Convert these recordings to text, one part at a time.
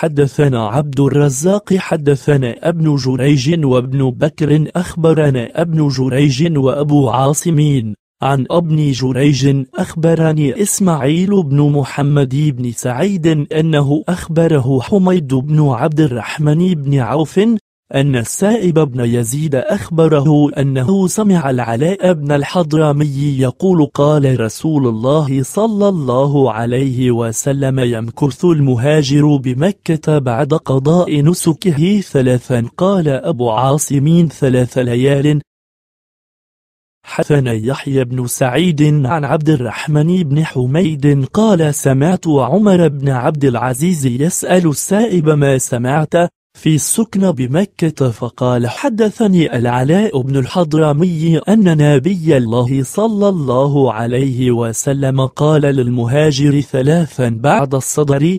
حدثنا عبد الرزاق حدثنا ابن جريج وابن بكر أخبرنا ابن جريج وأبو عاصمين عن ابن جريج أخبرني إسماعيل بن محمد بن سعيد أنه أخبره حميد بن عبد الرحمن بن عوف أن السائب بن يزيد أخبره أنه سمع العلاء بن الحضرمي يقول قال رسول الله صلى الله عليه وسلم يمكث المهاجر بمكة بعد قضاء نسكه ثلاثا قال أبو عاصم ثلاث ليال حثنا يحيى بن سعيد عن عبد الرحمن بن حميد قال سمعت عمر بن عبد العزيز يسأل السائب ما سمعت في السكن بمكة فقال حدثني العلاء بن الحضرمي أن نبي الله صلى الله عليه وسلم قال للمهاجر ثلاثا بعد الصدر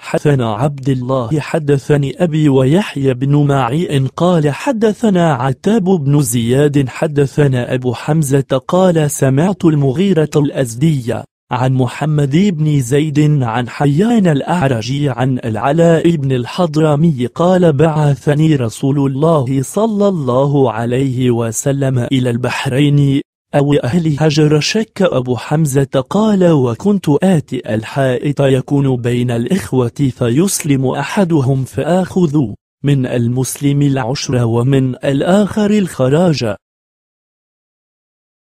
حدثنا عبد الله حدثني أبي ويحيى بن إن قال حدثنا عتاب بن زياد حدثنا أبو حمزة قال سمعت المغيرة الأزدية عن محمد بن زيد عن حيان الأعرجي عن العلاء بن الحضرمي قال بعثني رسول الله صلى الله عليه وسلم إلى البحرين أو أهل هجر شك أبو حمزة قال وكنت آتي الحائط يكون بين الإخوة فيسلم أحدهم فآخذ من المسلم العشر ومن الآخر الخراج